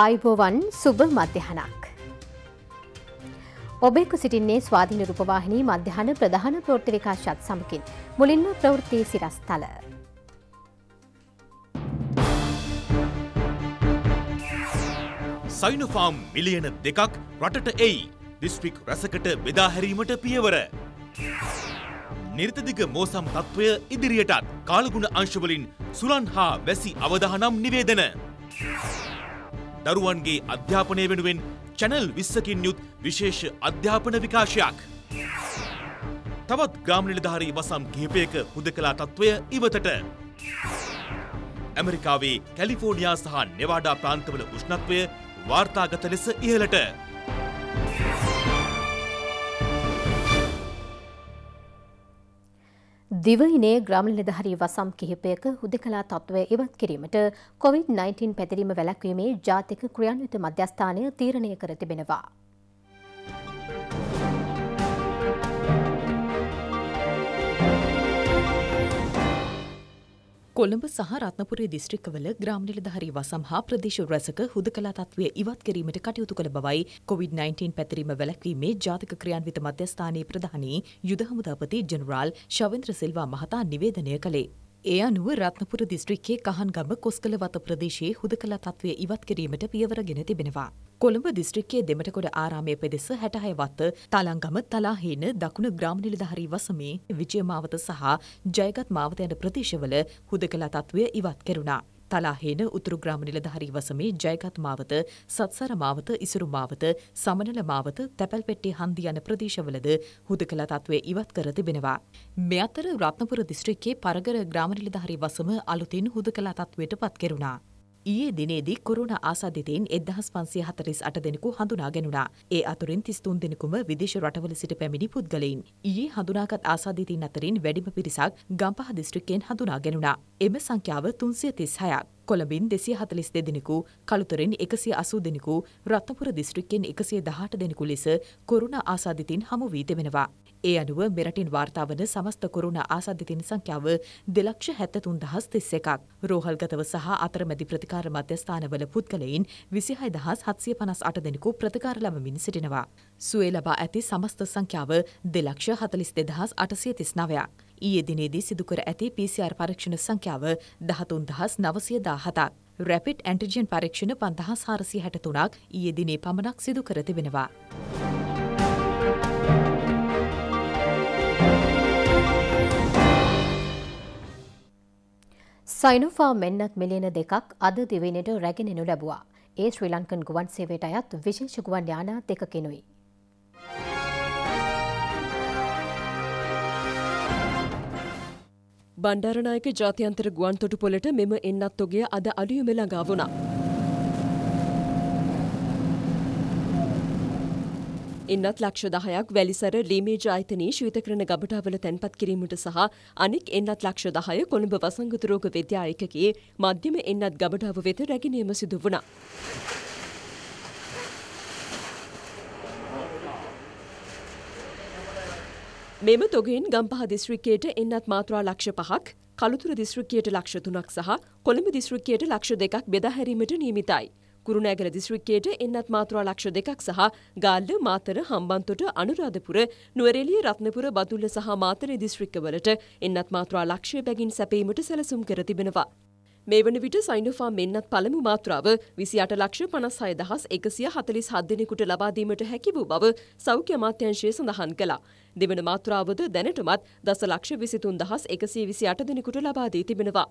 ආයිබෝවන් සුභ මධ්‍යහනක්. ඔබෙකු සිටින්නේ ස්වාධීන රූපවාහිනී මධ්‍යහන ප්‍රධාන ප්‍රෝට්ට විකාශත් සමකින් මුලින්ම ප්‍රවෘත්තිය සිරස්ථල. සයිනොෆාම් මිලියන දෙකක් රටට එයි දිස්ත්‍රික් රැසකට බෙදාහැරීමට පියවර. නිර්තදිග මෝසම් තත්ත්වය ඉදිරියටත් කාලගුණ අංශවලින් සුලන් හා වැසි අවධහනම් නිවේදන. දරුවන්ගේ අධ්‍යාපනය වෙනුවෙන් චැනල් විස්සකින් යුත් විශේෂ අධ්‍යාපන විකාශයක්. තවත් ගාමනිලධාරී වසම් කිහිපයක හුදකලා තත්ත්වය ඉවතට. ඇමරිකාවේ කැලිෆෝනියා සහ නෙවාඩා ප්‍රාන්තවල උෂ්ණත්වය වාර්තාගත ලෙස ඉහළට. දිවයිනේ ග්‍රාම නිලධාරී වසම් කිහිපයක හුදකලා තත්ත්වය ඉවත් කිරීමට COVID-19 පැතිරීම වැළැක්වීමේ ජාතික ක්‍රියාන්විත මධ්‍යස්ථානය තීරණය කර තිබෙනවා. කොළඹ සහ රත්නපුරේ දිස්ත්‍රික්කවල ග්‍රාම නිලධාරී වසම් හා ප්‍රදේශ රැසක හුදකලා තත්ත්වය ඉවත් කිරීමට කටයුතු කළ බවයි කොවිD-19 පැතිරීම වැළැක්වීමේ ජාතික ක්‍රියාන්විත මධ්‍යස්ථානයේ ප්‍රධානී යුද හමුදාපති ජෙනරාල් ශවෙන්ද්‍ර සිල්වා මහතා නිවේදනය කළේ. ඒ අනුව රත්නපුර දිස්ත්‍රික්කේ කහන්ගම කොස්කල වත ප්‍රදේශයේ හුදකලා තත්ත්වය ඉවත් කිරීමට පියවර ගෙන තිබෙනවා. කොළඹ දිස්ත්‍රික්කයේ දෙමටකොඩ ආරාමය පෙදෙස හැටහය වත්ත තලංගම තලාහීන දකුණු ග්‍රාම නිලධහරී වසමේ විජය මාවත සහ ජයගත් මාවත යන ප්‍රදේශවල හුදකලා තත්ත්වය ඉවත් කෙරුණා. තලාහේන උතුරු ග්‍රාම නිලධාරී වසමේ ජයගත් මාවත, සත්සර මාවත, ඉසුරු මාවත, සමනල මාවත, තැපල්පෙට්ටි හන්දි යන ප්‍රදේශවලද හුදකලා තත්ත්වය ඉවත් කර තිබෙනවා. මේ අතර රත්නපුර දිස්ත්‍රික්කයේ පරගර ග්‍රාම නිලධාරී වසම අලුතින් හුදකලා තත්ත්වයට පත් කෙරුණා. ඊයේ දිනේදී කොරුණ ආසාධිතයින් එදහස් පන්සිය හතරිස් අට දෙනෙකු හඳුනා ගෙනුණා. ඒ අතුරින් තිස්තුන් දෙනෙකුම විදේශ රටවල සිට පැමිණි පුද්ගලයින්. ඊයේ හඳුනාගත් ආසාධිතයින් අතරින් වැඩිම පිරිසක් ගම්පහ දිස්ත්‍රික්කයෙන් හඳුනා ගෙනුණා. එම සංඛ්‍යාව තුන්සිය තිස් හයක්. කොළඹින් දෙසිය හතලිස් දෙදෙනෙකු කළුතරෙන් එකසිය අසූ දෙනෙකු රත්නපුර දිස්ත්‍රික්කෙන් එකසිය දහට දෙනෙකු ලෙස කොරුණ ආසාධිතින් හමුවී තිබෙනවා. ඒ අනුව මෙරටින් වාර්තාාවන සමස්ත කොරුණ ආසාධිතින් සංඛ්‍යාව දෙලක්ෂ හැත්තතුන් දහස් තිස්ස එකක්. රෝහල්ගතව සහ අතරමැදි ප්‍රතිකාර මධ්‍යස්ථානවල පුද්ගලයින් විසිහයි දහස් හත්සිය පනස් අට දෙනෙකු ප්‍රතිකාර ලබමින් සිටිනවා. සුවේ ලබා ඇති සමස්ත සංඛ්‍යාව දෙලක්ෂ හතලිස් දෙදහස් අටසිය තිස්නවයක්. ඊයේ දිනේදී සිදුකර ඇති PCR පරීක්ෂණ සංඛ්‍යාව දහතුන් දහස් නවසය දාහතක්. රැපිට් ඇන්ටිජෙන් පරීක්ෂණ පන්දහස් හාරසි හැටතුනක් ඊයේ දිනේ පමණක් සිදු කර තිබෙනවා. සයිනුෆා මෙන්නත් මිලියන දෙකක් අද දිවෙනට රැගෙනෙනු ලැබවා. ඒ ශ්‍රී ලංකන් ගුවන් සේවයට අයත් විශේෂ ගුවන් යානා දෙකකිනුයි. බණ්ඩාරනායක ජාත්‍යන්තර ගුවන් තොටුපොලට මෙම එන්නත් ඔගේ අද අඩියුම ළඟා වුණා. එන්නත් ලක්ෂ දහයක් වැලිසර ලීමේ ජායතනයේ ශීතකරණ ගබටාවල තැන්පත් කිරීමට සහ අනෙක් එන්නත් ලක්ෂ දහය කොළඹ වසංගත රෝග විද්‍යා ඒකකයේ මධ්‍යම එන්නත් ගබටාව වෙත රැගෙනීම සිදු වුණා. මෙම තොගයෙන් ගම්පහ දිස්ත්‍රික්කයට එන්නත් මාත්‍රා ලක්ෂ පහක් කළුතුර දිස්ත්‍රික්කයට ලක්ෂ තුනක් සහ කොළඹ දිස්ත්‍රික්කයට ලක්ෂ දෙකක් බෙදා හැරීමට නියමිතයි. කුරුණෑගල දිස්ත්‍රික්කයට එන්නත් මාත්‍රා ලක්ෂ දෙකක් සහ ගාල්ල මාතර හම්බන්තොට අනුරාධපුර නුවරඑළිය රත්නපුර බදුල්ල සහ මාතර දිස්ත්‍රික්කවලට එන්නත් මාත්‍රා ලක්ෂය බැගින් සැපීමට සැලසුම් කර තිබෙනවා. මේ වන විට සයිනෝෆා මෙන්නත් පළමු මාත්‍රාව විසි අට ලක්ෂ පනස් හය දහස් එකසිය හතලිස් හදදෙනෙකුට ලබාදීමට හැකි වූ බව සෞඛ්‍ය අමාත්‍යංශය සඳහන් කළා. දෙවන මාත්‍රාවද දැනටමත් දස ලක්ෂ විසිතුන් දහස් එකසේ විසි අට දෙනෙකුට ලබාදී තිබෙනවා.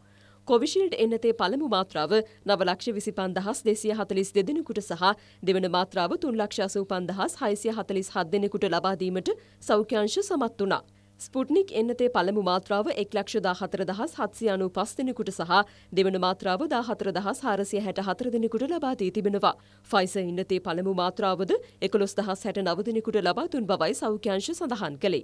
කොවිශිල්ඩ් එන්නතේ පළමු මාත්‍රාව නවලක්ෂ විසි පන්දහස් දෙසිය හතලිස් දෙදෙනෙකුට සහ දෙවන මාත්‍රාව තුන් ලක්ෂ අසූ පන්දහස් හයිසිය හතලිස් හත් දෙනෙකුට ලබාදීමට සෞඛ්‍යංශ සමත් වනා. ස්පුට්නික් එන්නතේ පළමු මාත්‍රාව එක් ලක්ෂ දාහතර දහස් හත්සි අනු පස් දෙනෙකුට සහ දෙවන මාත්‍රාව දාහතර දහස් හාරසිය හැට හතර දෙනෙකුට ලබා දී තිබෙනවා. ෆයිස ඉන්නතේ පළමු මාත්‍රාවද එකොළොස් දහස් හැට නව දෙනෙකුට ලබා දුන් බවයි සෞඛ්‍යංශ සඳහන් කළේ.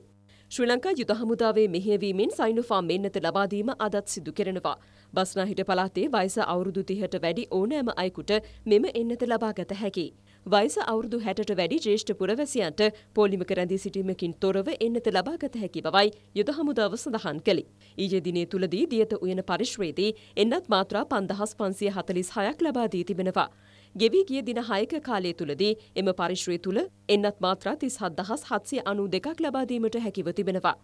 ශ්‍රී ලංකා යුද හමුදාවේ මෙහෙයවීමෙන් සයිනුෆාම් මෙන්නත ලබාදීම අදත් සිදු කෙරෙනවා. බස්නාහිට පළාතේ වයස අවුරුදු 30ට වැඩි ඕනෑම අයෙකුට මෙම එන්නත ලබාගත හැකියි. වයස අවුරුදු 60ට වැඩි ජ්‍යෙෂ්ඨ පුරවැසියන්ට පොලිමක රැඳී සිටීමකින් තොරව එන්නත ලබාගත හැකි බවයි යුද හමුදාව සඳහන් කළේ. ඊයේ දිනේ තුලදී දියත උයන පරිශ්‍රයේදී එන්නත් මාත්‍රා 5546ක් ලබා දී තිබෙනවා. ගෙවී ගිය දින 6ක කාලය තුලදී එම පරිශ්‍රය තුල එන්නත් මාත්‍රා 37792ක් ලබා දීමට හැකිව තිබෙනවා.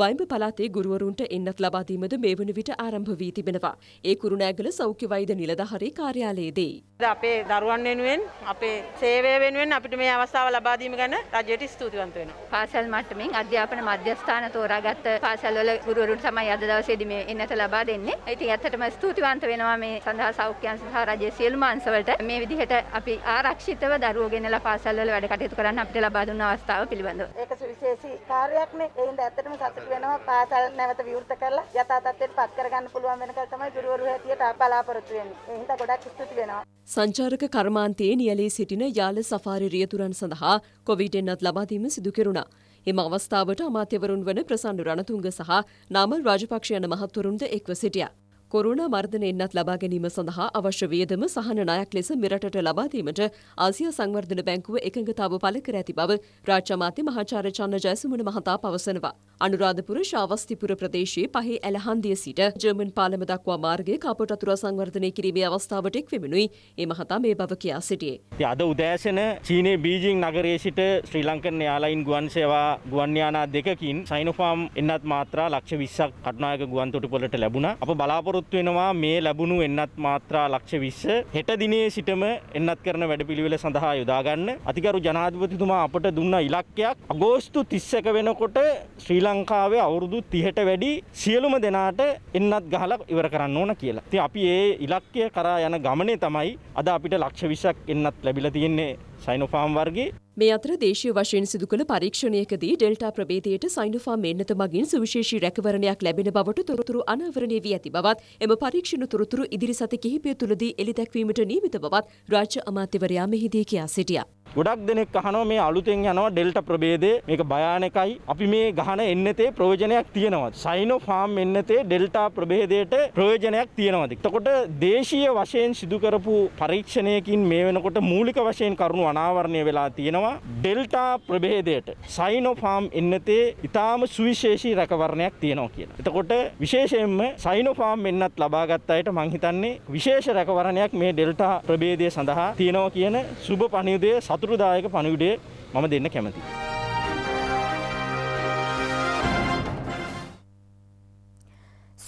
වයිඹ පළාතේ ගුරුවරුන්ට එන්නත් ලබා දීමද මේ වන විට ආරම්භ වී තිබෙනවා. ඒ කුරුණෑගල සෞඛ්‍ය වෛද්‍ය නිලධාරී කාර්යාලයේදී. අපේ දරුවන් වෙනුවෙන් අපේ සේවය වෙනුවෙන් අපිට මේ අවස්ථාව ලබා දීම ගැන රජයට ස්තුතිවන්ත වෙනවා. පාසල් මට්ටමින් අධ්‍යාපන මධ්‍යස්ථාන තෝරාගත් පාසල්වල ගුරුවරුන් තමයි අද දවසේදී මේ එන්නට ලබා දෙන්නේ. ඉතින් ඇත්තටම ස්තුතිවන්ත වෙනවා මේ සඳහා සෞඛ්‍යංශ සහ රජයේ සියලුම අංශවලට මේ විදිහට අපි ආරක්ෂිතව දරුවෝ ගෙනලා පාසල්වල වැඩ කටයුතු කරන්න අපිට ලබා දුන්න අවස්ථාව පිළිබඳව. ඒක සුවිශේෂී කාර්යයක්නේ. ඒකින්ද ඇත්තටම සතුට හැකි වෙනවා පාසල් නැවත විවෘත කරලා යථා තත්ත්වයට පත් කරගන්න පුළුවන් වෙනකල් තමයි ගුරුවරු හැටියට බලාපොරොත්තු වෙන්නේ. ඒ හින්දා ගොඩක් ස්තුති වෙනවා. සංචාරක කර්මාන්තයේ නියැලී සිටින යාල සෆාරි රියතුරන් සඳහා කොවිඩ්-19 ලබා දීම සිදු කෙරුණා. එම අවස්ථාවට අමාත්‍යවරුන් වන ප්‍රසන්න රණතුංග සහ නාමල් රාජපක්ෂ යන මහත්වරුන්ද එක්ව සිටියා. කොරුණා මර්ධනයෙන්වත් ලබා ගැනීම සඳහා අවශ්‍ය වියදම සහන ණයක් ලෙස මෙරටට ලබා දීමට ආසියා සංවර්ධන බැංකුව එකඟතාව පළ කර ඇති බව රාජ්‍ය අමාත්‍ය මහාචාර්ය චන්න ජයසුමන මහතා පවසනවා. අනුරාධපුර ශාවස්තිපුර ප්‍රදේශයේ පහේ ඇලහන්දිය සිට ජර්මන් පාලම දක්වා මාර්ගයේ කාපට අතුර සංවර්ධනය කිරීමේ අවස්ථාවට එක් වෙමිනුයි ඒ මහතා මේ බව කියා සිටියේ. අද උදෑසන චීනයේ බීජිං නගරයේ සිට ශ්‍රී ලංකන් එයාලයින් ගුවන් සේවා ගුවන් යානා දෙකකින් සයිනෝෆාම් එන්නත් මාත්‍රා ලක්ෂ 20ක් කටුනායක ගුවන් තොටුපළට ලැබුණා. අප බලාපොරොත්තු බලාපොරොත්තු වෙනවා මේ ලැබුණු එන්නත් මාත්‍රා ලක්ෂ විස්ස හෙට දිනේ සිටම එන්නත් කරන වැඩපිළිවෙල සඳහා යොදාගන්න අතිකරු ජනාධිපතිතුමා අපට දුන්න ඉලක්කයක් අගෝස්තු තිස්සක වෙනකොට ශ්‍රී ලංකාවේ අවුරුදු තිහට වැඩි සියලුම දෙනාට එන්නත් ගහලා ඉවර කරන්න ඕන කියලා. ඉතින් අපි ඒ ඉලක්කය කරා යන ගමනේ තමයි අද අපිට ලක්ෂ 20ක් එන්නත් ලැබිලා තියෙන්නේ සයිනොෆාම් වර්ගේ මේ අතර දේශීය වශයෙන් සිදු කළ පරීක්ෂණයකදී ඩෙල්ටා ප්‍රභේදයට සයිනොෆාම් එන්නත මගින් සුවිශේෂී රැකවරණයක් ලැබෙන බවට තොරතුරු අනාවරණය වී ඇති බවත් එම පරීක්ෂණ තොරතුරු ඉදිරි සති කිහිපය තුළදී එළි දැක්වීමට නියමිත බවත් රාජ්‍ය අමාත්‍යවරයා මෙහිදී කියා සිටියා. ගොඩක් දෙනෙක් අහනවා මේ අලුතෙන් යනවා ඩෙල්ටා ප්‍රභේදයේ මේක භයානකයි. අපි මේ ගහන එන්නතේ ප්‍රයෝජනයක් තියෙනවා. සයිනෝ ෆාම් එන්නතේ ඩෙල්ටා ප්‍රභේදයට ප්‍රයෝජනයක් තියෙනවාද? එතකොට දේශීය වශයෙන් සිදු කරපු පරීක්ෂණයකින් මේ වෙනකොට මූලික වශයෙන් කරුණු අනාවරණය වෙලා තියෙනවා. ඩෙල්ටා ප්‍රභේදයට සයිනෝ ෆාම් එන්නතේ ඉතාම සුවිශේෂී රැකවරණයක් තියෙනවා කියලා. එතකොට විශේෂයෙන්ම සයිනෝ ෆාම් එන්නත් ලබාගත් අයට මං හිතන්නේ විශේෂ රැකවරණයක් මේ ඩෙල්ටා ප්‍රභේදය සඳහා තියෙනවා කියන සුබ පණිවිඩය සතු සතුරුදායක පණිවිඩය මම දෙන්න කැමතියි.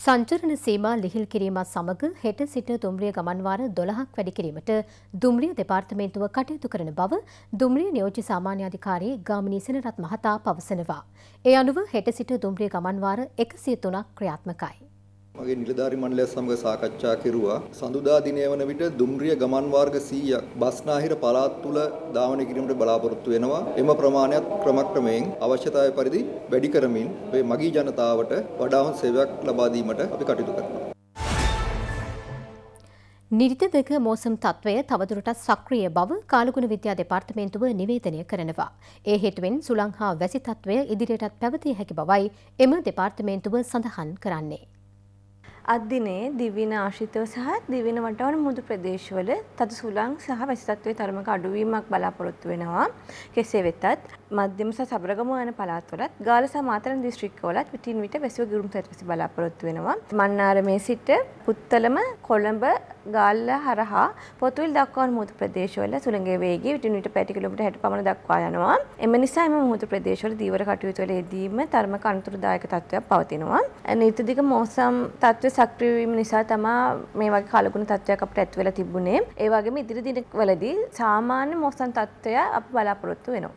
සංචරණ සීමා ලිහිල් කිරීමත් සමග හෙට සිට දුම්රිය ගමන්වාර 12ක් වැඩි කිරීමට දුම්රිය දෙපාර්තමේන්තුව කටයුතු කරන බව දුම්රිය නියෝජ්‍ය සාමාන්‍ය අධිකාරී ගාමිණී සෙනරත් මහතා පවසනවා. ඒ අනුව හෙට සිට දුම්රිය ගමන්වාර 103ක් ක්‍රියාත්මකයි. මගේ නිලධාරි මණ්ඩලය සමග සාකච්ඡා කෙරුවා. සඳුදා දිනය වන විට දුම්රිය ගමන් මාර්ග 100ක් බස්නාහිර පළාත් තුල ධාවනය කිරීමට බලාපොරොත්තු වෙනවා. එම ප්‍රමාණයත් ක්‍රමක්‍රමයෙන් අවශ්‍යතාවය පරිදි වැඩි කරමින් මගී ජනතාවට වඩා හොඳ සේවයක් ලබා දීමට අපි කටයුතු කරනවා. නිරිතදක මෝසම් තත්ත්වය තවදුරටත් සක්‍රිය බව කාලගුණ විද්‍යා දෙපාර්තමේන්තුව නිවේදනය කරනවා. ඒ හේතුවෙන් සුළං හා වැසි තත්ත්වය ඉදිරියටත් පැවතිය හැකි බවයි එම දෙපාර්තමේන්තුව සඳහන් කරන්නේ. අද්දිනේ දිවින ආශ්‍රිතව සහ දිවින වටවන මුදු ප්‍රදේශවල තද සුළං සහ වැසි තත්ත්වයේ තරමක අඩුවීමක් බලාපොරොත්තු වෙනවා. කෙසේ වෙතත් මධ්‍යම සහ සබරගමු යන පළාත්වලත් ගාල සහ මාතලන් දිස්ත්‍රික්කවලත් විටින් විට වැසියෝ ගිරුම් සැරසිලි බලාපොරොත්තු වෙනවා. මන්නාරමේ සිට පුත්තලම කොළඹ ගාල්ල හරහා පොතුවිල් දක්වා මුහුදු ප්‍රදේශවල සුළඟේ වේගය විටින් විට පැය කිලෝමීටර් 60 පමණ දක්වා යනවා. එම නිසා එම මුහුදු ප්‍රදේශවල දීවර කටයුතු වල යෙදීම තර්මක අනතුරුදායක තත්ත්වයක් පවතිනවා. නීති දිග මෝසම් තත්ත්වය සක්‍රිය වීම නිසා තමා මේ වගේ කලගුණ තත්ත්වයක් අපිට ඇති වෙලා තිබුණේ. ඒ වගේම ඉදිරි දිනවලදී සාමාන්‍ය මෝසම් තත්ත්වය අපි බලාපොරොත්තු වෙනවා.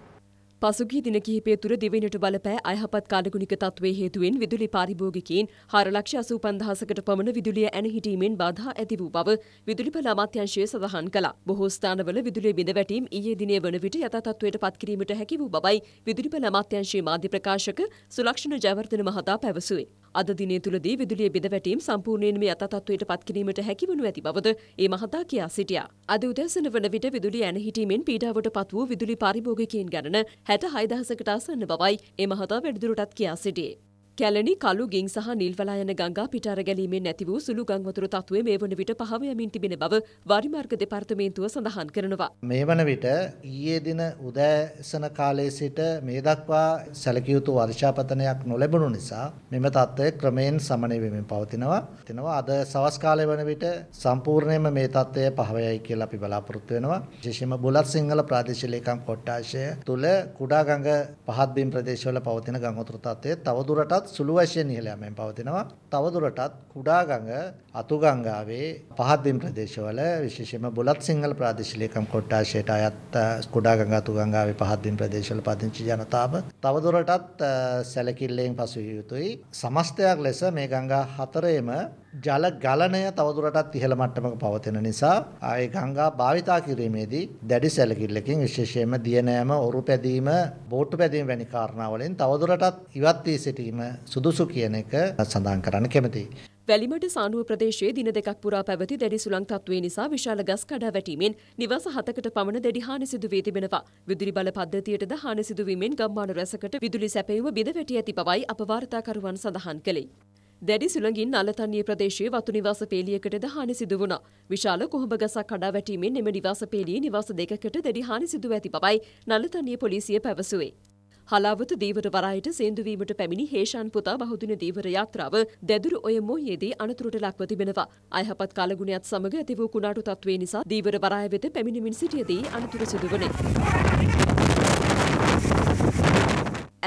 පසුගිය දින කිහිපය තුර දිවයිනට බලපෑ අයහපත් කාලගුණික තත්ත්වයේ හේතුවෙන් විදුලි පාරිභෝගිකයින් 4,85,000කට පමණ විදුලිය ඇන හිටීමෙන් බාධා ඇති වූ බව විදුලි බල අමාත්‍යාංශය සඳහන් කළා. බොහෝ ස්ථානවල විදුලිය බිඳ වැටීම් ඊයේ දිනේ වන විට යථා තත්ත්වයට පත් කිරීමට හැකි වූ බවයි විදුලි බල අමාත්‍යාංශයේ මාධ්‍ය ප්‍රකාශක සුලක්ෂණ ජයවර්ධන මහතා පැවසුවේ. අද දිනය තුළදී විදුලිය බිඳවැටීම් සම්පූර්ණයෙන්ම යථාතත්වයට පත්කිරීමට හැකිවනු ඇති බවද ඒ මහතා කියා සිටියා. අද උදෑසන වන විට විදුලි ඇනහිටීමෙන් පීඩාවට පත් වූ විදුලි පරිභෝගිකයන් ගණන හැට හයදහසකට අසන්න බවයි ඒ මහතා වැඩිදුරටත් කියා සිටියේ. කැලණි කළු ගින් සහ නිල්වලා යන ගංගා පිටාර ගැලීමෙන් නැති වූ සුළු ගං වතුර තත්ත්වය මේ වන විට පහව යමින් තිබෙන බව වරිමාර්ග දෙපාර්තමේන්තුව සඳහන් කරනවා. මේ වන විට ඊයේ දින උදෑසන කාලයේ සිට මේ දක්වා සැලකිය යුතු වර්ෂාපතනයක් නොලැබුණු නිසා මෙම තත්ත්වය ක්‍රමයෙන් සමනය වෙමින් පවතිනවා. එතනවා අද සවස් කාලය වන විට සම්පූර්ණයෙන්ම මේ තත්ත්වය පහවයයි කියලා අපි බලාපොරොත්තු වෙනවා. විශේෂයෙන්ම බුලත් සිංහල ප්‍රාදේශීය ලේකම් කොට්ටාශය තුල කුඩා ගඟ පහත් බිම් ප්‍රදේශවල පවතින ගංගොතුරු තත්ත්වය තවදුරටත් සුළු වශයෙන් ඉහළ යමින් පවතිනවා. තවදුරටත් කුඩාගඟ අතුගංගාවේ පහත්දිම් ප්‍රදේශවල විශේෂයෙන්ම බුලත් සිංහල ප්‍රාදේශීය ලේකම් කොට්ටාශයට අයත් කුඩාගඟ අතුගංගාවේ පහත්දිම් ප්‍රදේශවල පදිංචි ජනතාව තවදුරටත් සැලකිල්ලෙන් පසු යුතුයි. සමස්තයක් ලෙස මේ ගංගා හතරේම ජල ගලණය තවදුරටත් ඉහළ මට්ටමක පවතින නිසා ආයේ ගංගා භාවිතා කිරීමේදී දැඩි සැලකිල්ලකින් විශේෂයෙන්ම දිය නෑම ඔරු පැදීම බෝට්ටු පැදීම වැනි කාරණා වලින් තවදුරටත් ඉවත් වී සිටීම සුදුසු කියන එක සඳහන් කරන්න කැමතියි. වැලිමඩ සානුව ප්‍රදේශයේ දින දෙකක් පුරා පැවති දැඩි සුළං තත්ත්වයේ නිසා විශාල ගස් කඩා වැටීමෙන් නිවස හතකට පමණ දැඩි හානි සිදු වී තිබෙනවා. විදුලි බල පද්ධතියටද හානි සිදු වීමෙන් ගම්මාන රැසකට විදුලි සැපයීම බිඳ වැටි ඇති බවයි අප වාර්තාකරුවන් සඳහන් කළේ. දැඩි සුළඟින් අලතන්නිය ප්‍රදේශයේ වතු නිවාස පේලියකටද හානි සිදු වුණා. විශාල කොහඹ ගසක් කඩා වැටීමෙන් එම නිවාස පේලියේ නිවාස දෙකකට දැඩි හානි සිදු ඇති බවයි නලතන්නිය පොලිසිය පැවසුවේ. හලාවත දීවර වරායට සේඳුවීමට පැමිණි හේෂාන් පුතා බහුදින දීවර යාත්‍රාව දැදුරු ඔය මොහයේදී අනතුරට ලක්ව තිබෙනවා. අයහපත් කාලගුණයත් සමග ඇති වූ කුණාටු තත්ත්වේ නිසා දීවර වරාය වෙත පැමිණෙමින් සිටියදී අනතුර සිදුවනේ.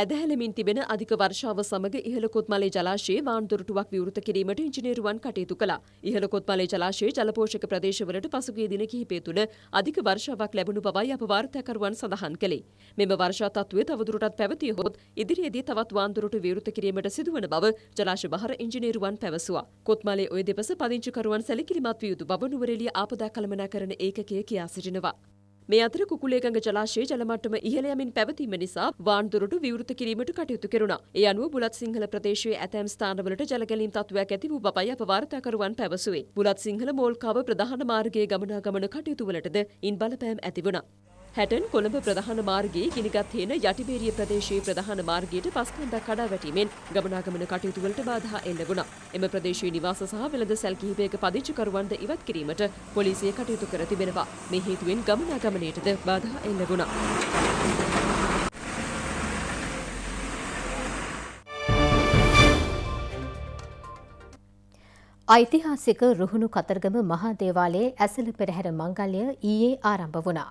ඇදහැලමින් තිබෙන අධික වර්ෂාව සමග ඉහළ කොත්මලේ ජලාශයේ වාන් දොරටුවක් විවෘත කිරීමට ඉංජිනේරුවන් කටයුතු කළා. ඉහළ කොත්මලේ ජලාශයේ ජලපෝෂක ප්‍රදේශවලට පසුගිය දින කිහිපය තුළ අධික වර්ෂාවක් ලැබුණු බවයි අප වාර්තාකරුවන් සඳහන් කළේ. මෙම වර්ෂා තත්ත්වය තවදුරටත් පැවතියහොත් ඉදිරියේදී තවත් වාන් දොරටු විවෘත කිරීමට සිදුවන බව ජලාශ බහර ඉංජිනේරුවන් පැවසුවා. කොත්මලේ ඔය දෙපස පදිංචිකරුවන් සැලකිලිමත් විය යුතු බව නුවරඑළිය ආපදා කළමනාකරණ ඒකකය කියා සිටිනවා. මේ අතර කුකුලේගඟ ජලාශයේ ජලමට්ටම ඉහළ යමින් පැවතීම නිසා වාන්දුරට විවෘත කිරීමට කටයුතු කෙරුණා. ඒ අනුව බුලත් සිංහල ප්‍රදේශයේ ඇතැම් ස්ථානවලට ජලගැලීම් තත්ත්වයක් ඇති වූ බවයි අප වාර්තාකරුවන් පැවසුවේ. බුලත් සිංහල මෝල්කාව ප්‍රධාන මාර්ගයේ ගමනාගමන කටයුතුවලටද ඉන් බලපෑම් ඇති වුණා. හැටන් කොළඹ ප්‍රධාන මාර්ගයේ ගිනිගත් හේන යටිබේරිය ප්‍රදේශයේ ප්‍රධාන මාර්ගයට පස්කන්දක් කඩා වැටීමෙන් ගමනාගමන කටයුතුවලට බාධා එල්ල වුණා. එම ප්‍රදේශයේ නිවාස සහ වෙළඳ සැල් කිහිපයක පදිංචිකරුවන්ද ඉවත් කිරීමට පොලිසිය කටයුතු කර තිබෙනවා. මේ හේතුවෙන් ගමනාගමනයටද බාධා එල්ල වුණා. ඓතිහාසික රුහුණු කතරගම මහා දේවාලයේ ඇසළ පෙරහැර මංගල්‍ය ඊයේ ආරම්භ වුණා.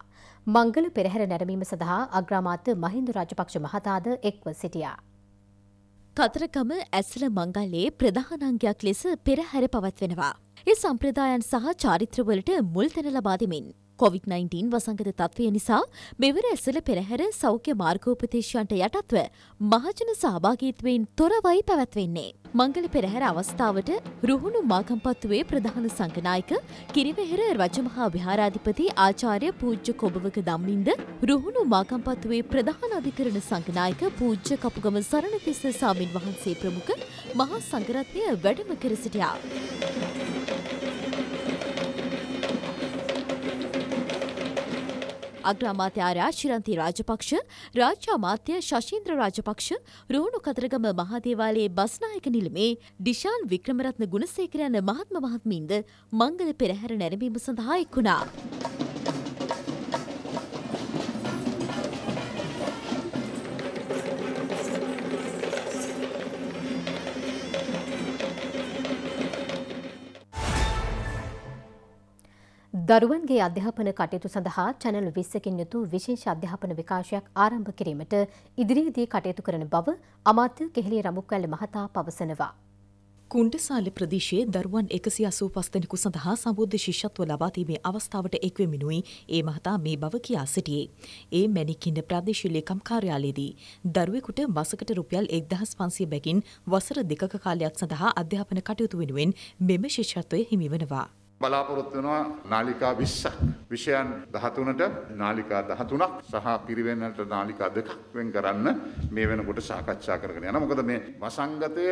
මංගල පෙරහැර නැරඹීම සඳහා අග්‍රාමාත්‍ය මහින්ද රාජපක්ෂ මහතාද එක්ව සිටියා. කතරගම ඇසළ මංගල්‍යයේ ප්‍රධාන අංගයක් ලෙස පෙරහැර පවත්වනවා. ඒ සම්ප්‍රදායන් සහ චාරිත්‍රවලට මුල් තැන ලබා දෙමින් කොවිD-19 වසංගත තත්ත්වය නිසා මෙවර ඇසළ පෙරහැර සෞඛ්‍ය මාර්ගෝපදේශයන්ට යටත්ව මහජන සහභාගීත්වයෙන් තොරවයි පැවැත්වෙන්නේ. මංගල පෙරහැර අවස්ථාවට රුහුණු මාකම්පත්තුවේ ප්‍රධාන සංගනායක කිරිවෙහෙර රජමහා විහාරාධිපති ආචාර්ය පූජ්‍ය කොබවක දම්ලින්ද රුහුණු මාකම්පත්තුවේ ප්‍රධාන අධිකරණ සංගනායක පූජ්‍ය කපුගම සරණතිස්ස සාමින් වහන්සේ ප්‍රමුඛ මහා සංගරත්නය වැඩම කර සිටියා. අග්‍රාමාත්‍යආරයා ශිරන්ති රාජපක්ෂ, රාජ්‍ය අමාත්‍ය ශෂීන්ද්‍ර රාජපක්ෂ, රුහුණු කතරගම මහදේවාලයේ බස්නායක නිලමේ ඩිෂාන් වික්‍රමරත්න ගුණසේකර යන මහත්ම මහත්මීන්ද මංගල පෙරහැර නැරඹීම සඳහා එක් වුණා. දරුවන්ගේ අධ්‍යාපන කටයුතු සඳහා චැනල් 20කින් යුතු විශේෂ අධ්‍යාපන විකාශයක් ආරම්භ කිරීමට ඉදිරියේදී කටයුතු කරන බව අමාත්‍ය කෙහෙලිය රමුක්වැල්ල මහතා පවසනවා. කුන්ටසාල ප්‍රදේශයේ දරුවන් එකසි අසූ පස්තෙනෙකු සඳහා සබෝධ ශිෂත්ව ලබාතීමේ අවස්ථාවට එක්වමිනුයි ඒ මහතා මේ බව කියා සිටියේ. ඒ මැනිකින්ඩ ප්‍රදේශීලේකම් කාර්යාලයේදී. දරුවෙකුට වසකට රුපියල් එක්දහස් පන්සිය බැගින් වසර දෙක කාලයක් සඳහා අධ්‍යාපන කටයුතු වෙනුවෙන් මෙම ශිෂත්වය හිමිවනවා. බලාපොරොත්තු වෙනවා නාලිකා 20ක්. විෂයන් 13ට නාලිකා 13ක් සහ පිරිවෙන්නට නාලිකා දෙකක් වෙන් කරන්න මේ වෙනකොට සාකච්ඡා කරගෙන යනවා. මොකද මේ වසංගතය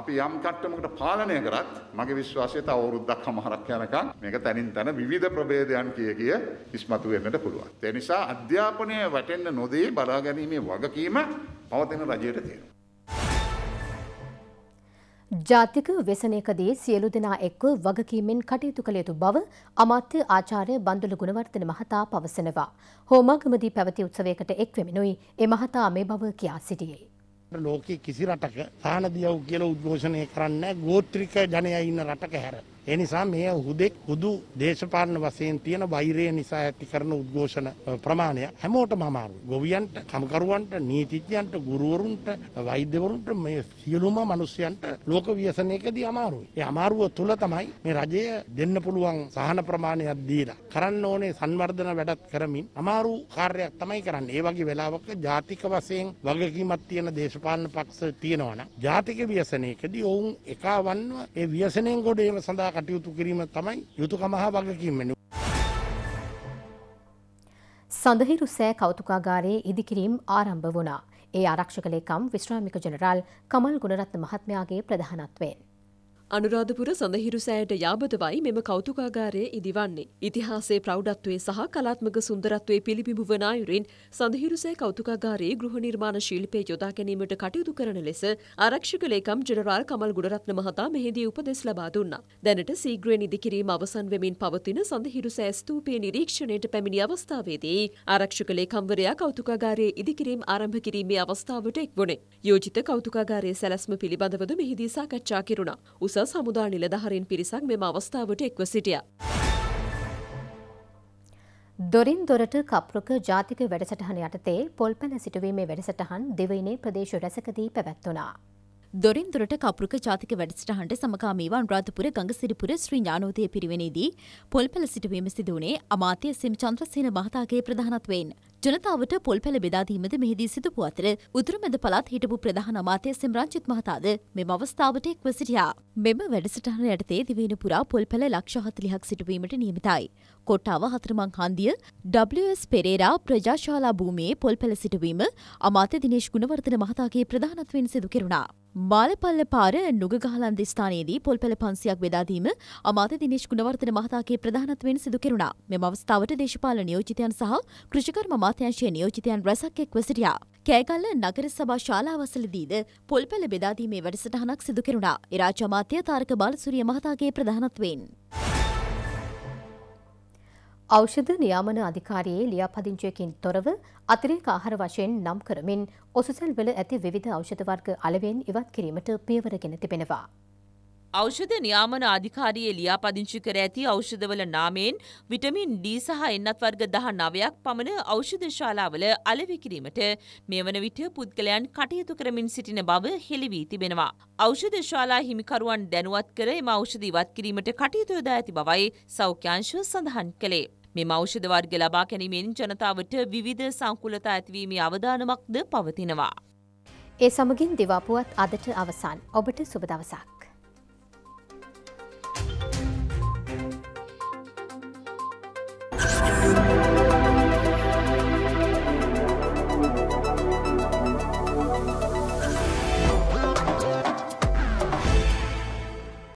අපි යම් කට්ටමකට පාලනය කරත් මගේ විශ්වාසය තව අවුරුද්දක් හමාරක් යනකම් මේක තනින් තන විවිධ ප්‍රභේදයන් කිය කිය ඉස්මතු වෙන්නට පුළුවන්. ඒ නිසා අධ්‍යාපනය වැටෙන්න නොදී බලා ගැනීමේ වගකීම පවතින රජයට තියෙනවා. ජාතික වෙසනයකදී සියලු දෙනා එක්ව වගකීමෙන් කටයුතු කළ යුතු බව අමාත්‍ය ආචාර්ය බන්දුල ගුණවර්ධන මහතා පවසනවා. හෝමාගමදී පැවති උත්සවයකට එක්වෙමිනුයි ඒ මහතා මේ බව කියා සිටියේ. ලෝකයේ කිසි රටක සානදියව් කියන උද්ඝෝෂණය කරන්නේ ගෝත්‍රික ජනයා ඉන්න රටක හැර ඒ නිසා මේ හුදෙක් හුදු දේශපාලන වශයෙන් තියෙන වෛරය නිසා ඇති කරන උද්ඝෝෂණ ප්‍රමාණය හැමෝටම අමාරුයි. ගොවියන්ට, කමකරුවන්ට, නීතිඥයන්ට, ගුරුවරුන්ට, වෛද්‍යවරුන්ට මේ සියලුම මිනිස්යන්ට ලෝක ව්‍යසනයකදී අමාරුයි. ඒ අමාරුව තුල තමයි මේ රජය දෙන්න පුළුවන් සහන ප්‍රමාණයක් දීලා කරන්න ඕනේ සංවර්ධන වැඩත් කරමින් අමාරු කාර්යයක් තමයි කරන්නේ. ඒ වගේ වෙලාවක ජාතික වශයෙන් වගකීමක් තියෙන දේශපාලන පක්ෂ තියෙනවනම් ජාතික ව්‍යසනයකදී ඔවුන් එකවන්ව ඒ ව්‍යසනයෙන් ගොඩ ඒම සඳහා කටයුතු කිරීම තමයි යුතුකම හා වගකීම වෙන්නේ. සඳහිරු සෑ කෞතුකාගාරයේ ඉදිකිරීම් ආරම්භ වුණා. ඒ ආරක්ෂක ලේකම් විශ්‍රාමික ජනරාල් කමල් ගුණරත්න මහත්මයාගේ ප්‍රධානත්වයෙන් අනුරාධපුර සඳහිරු සෑයට යාබදවයි මෙම කෞතුකාගාරය ඉදිවන්නේ. ඉතිහාසේ ප්‍රෞඩත්වය සහ කලාත්මක සුන්දරත්වය පිළිබිඹු වනායුරින් සඳහිරුසෑ කෞතුකාගාරයේ ගෘහ නිර්මාණ ශිල්පය යොදා ගැනීමට කටයුතු කරන ලෙස ආරක්ෂක ලේකම් ජෙනරාල් කමල් ගුණරත්න මහතා මෙහිදී උපදෙස් ලබා දුන්නා. දැනට සීග්‍රයෙන් ඉදිකිරීම අවසන් වෙමින් පවතින සඳහිරුසෑ ස්තූපයේ නිරීක්ෂණයට පැමිණි අවස්ථාවේදී ආරක්ෂක ලේකම්වරයා කෞතුකාගාරයේ ඉදිකිරීම ආරම්භ කිරීමේ අවස්ථාවට එක් වුණේ. යෝජිත කෞතුකාගාරයේ සැලැස්ම පිළිබඳවද මෙහිදී සාකච්ඡා කෙරුණා. උස සමුදා නිලධහරින් පිරිසක් මෙම අවස්ථාවට එක්ව සිටිය. දොරින් දොරට කප්‍රක ජාතික වැඩසටහන යටතේ පොල්පැන සිටුවීමේ වැඩසටහන් දෙවයිනේ ප්‍රදේශ රැසකදී පැවැත්වනා. දොරින් දුරට කපුරුක ජාතික වැඩසටහන්ට සමකාමීව අනුරාධපුර ගඟසිරිපුර ශ්‍රී ඥානෝදය පිරිවෙනේදී පොල්පැල සිටුවීම සිදුවනේ අමාත්‍ය සෙම් චන්ද්‍රසේන මහතාගේ ප්‍රධානත්වයෙන් ජනතාවට පොල් පැළ බෙදාදීමද මෙහිදී සිදුපු අතර උතුරුමැද පළාත් හිටපු ප්‍රධාන අමාත්‍ය සෙම්රාජිත් මහතාද මෙම අවස්ථාවට එක්ව සිටියා. මෙම වැඩසටහන යටතේ දිවයින පුරා පොල් පැළ ලක්ෂ හතලිහක් සිටුවීමට නියමිතයි. කොට්ටාව හතරමං හන්දිය WS පෙරේරා ප්‍රජාශාලා භූමියේ පොල් පැළ සිටුවීම අමාත්‍ය දිනේශ් ගුණවර්ධන මහතාගේ ප්‍රධානත්වයෙන් සිදු කෙරුණා. මාලපල්ල පාර නුගගහලන්ද ස්ථානයේදී පොල්පැළ පන්සියක් බෙදාදීම අමාත්‍ය දිනේශ් ගුණවර්ධන මහතාගේ ප්‍රධානත්වයෙන් සිදු කෙරුණා. මෙම අවස්ථාවට දේශපාලන නියෝජිතයන් සහ කෘෂිකර්ම අමාත්‍යංශයේ නියෝජිතයන් රැසක් එක්ව සිටියා. කෑගල්ල නගර සභා ශාලාවසලදීද පොල්පැල බෙදාදීමේ වැඩසටහනක් සිදු කෙරුණා. ඉරාජ අමාත්‍ය තාරක බාලසූරිය මහතාගේ ප්‍රධානත්වයෙන්. ඖෂධ නියාමන අධිකාරියේ ලියාපදිංචියකින් තොරව අතිරේක ආහාර වශයෙන් නම් කරමින් ඔසුසැල්වල ඇති විවිධ ඖෂධ වර්ග අලවෙන් ඉවත් කිරීමට පියවර ගෙන තිබෙනවා. ෞෂධ නියාමන අධිකාරියේ ලියාපදිංචි කර ඇති ඖෂධවල නාමයෙන් විටමින් D සහ එන්නත් වර්ග 19ක් පමණ ඖෂධ ශාලාවල අලෙවි කිරීමට මේ වන විට පුද්ගලයන් කටයුතු කරමින් සිටින බව හෙළි වී තිබෙනවා. ඖෂධ ශාලා හිමිකරුවන් දැනුවත් කර එම ඖෂධ ඉවත් කිරීමට කටයුතු යොදා ඇති බවයි සෞඛ්‍යාංශය සඳහන් කළේ. මෙම ඖෂධ වර්ග ලබා ගැනීමෙන් ජනතාවට විවිධ සංකුලතා ඇතිවීමේ අවධානමක්ද පවතිනවා. ඒ සමගින් දිවාපුවත් අදට අවසන් ඔබට සුබ දවසක්.